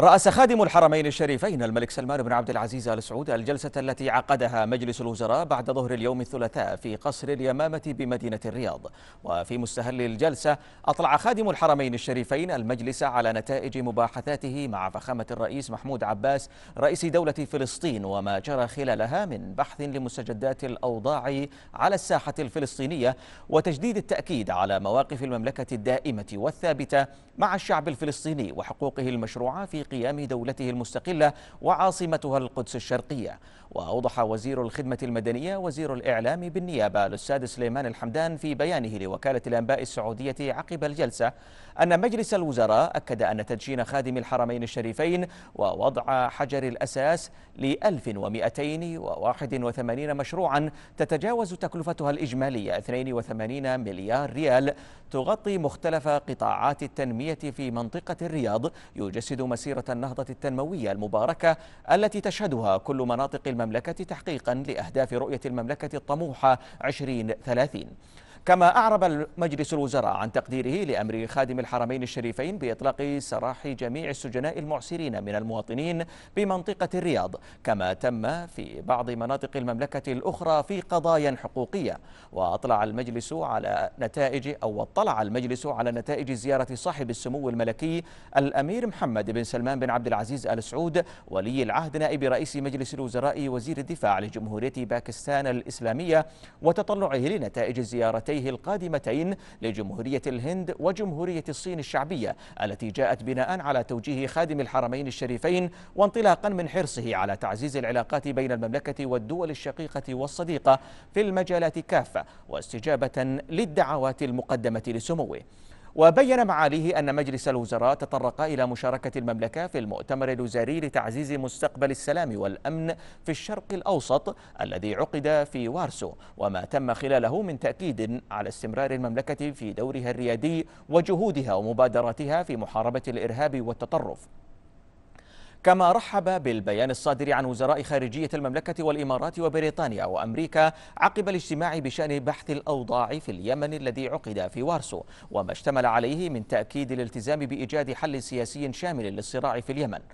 رأس خادم الحرمين الشريفين الملك سلمان بن عبد العزيز آل سعود الجلسة التي عقدها مجلس الوزراء بعد ظهر اليوم الثلاثاء في قصر اليمامة بمدينة الرياض وفي مستهل الجلسة أطلع خادم الحرمين الشريفين المجلس على نتائج مباحثاته مع فخامة الرئيس محمود عباس رئيس دولة فلسطين وما جرى خلالها من بحث لمستجدات الأوضاع على الساحة الفلسطينية وتجديد التأكيد على مواقف المملكة الدائمة والثابتة مع الشعب الفلسطيني وحقوقه المشروعة في قيام دولته المستقلة وعاصمتها القدس الشرقية وأوضح وزير الخدمة المدنية وزير الإعلام بالنيابة الأستاذ سليمان الحمدان في بيانه لوكالة الأنباء السعودية عقب الجلسة أن مجلس الوزراء أكد أن تدشين خادم الحرمين الشريفين ووضع حجر الأساس ل 1281 مشروعا تتجاوز تكلفتها الإجمالية 82 مليار ريال تغطي مختلف قطاعات التنمية في منطقة الرياض يجسد مسيرة مسيرة النهضة التنموية المباركة التي تشهدها كل مناطق المملكة تحقيقا لأهداف رؤية المملكة الطموحة 2030 كما أعرب مجلس الوزراء عن تقديره لأمر خادم الحرمين الشريفين بإطلاق سراح جميع السجناء المعسرين من المواطنين بمنطقة الرياض كما تم في بعض مناطق المملكة الأخرى في قضايا حقوقية وأطلع المجلس على نتائج أو اطلع المجلس على نتائج زيارة صاحب السمو الملكي الأمير محمد بن سلمان بن عبد العزيز آل سعود ولي العهد نائب رئيس مجلس الوزراء وزير الدفاع لجمهورية باكستان الإسلامية وتطلعه لنتائج الزيارتين المرتين القادمتين لجمهورية الهند وجمهورية الصين الشعبية التي جاءت بناء على توجيه خادم الحرمين الشريفين وانطلاقا من حرصه على تعزيز العلاقات بين المملكة والدول الشقيقة والصديقة في المجالات كافة واستجابة للدعوات المقدمة لسموه وبين معاليه أن مجلس الوزراء تطرق إلى مشاركة المملكة في المؤتمر الوزاري لتعزيز مستقبل السلام والأمن في الشرق الأوسط الذي عقد في وارسو وما تم خلاله من تأكيد على استمرار المملكة في دورها الريادي وجهودها ومبادراتها في محاربة الإرهاب والتطرف كما رحب بالبيان الصادر عن وزراء خارجية المملكة والإمارات وبريطانيا وأمريكا عقب الاجتماع بشأن بحث الأوضاع في اليمن الذي عقد في وارسو وما اشتمل عليه من تأكيد الالتزام بإيجاد حل سياسي شامل للصراع في اليمن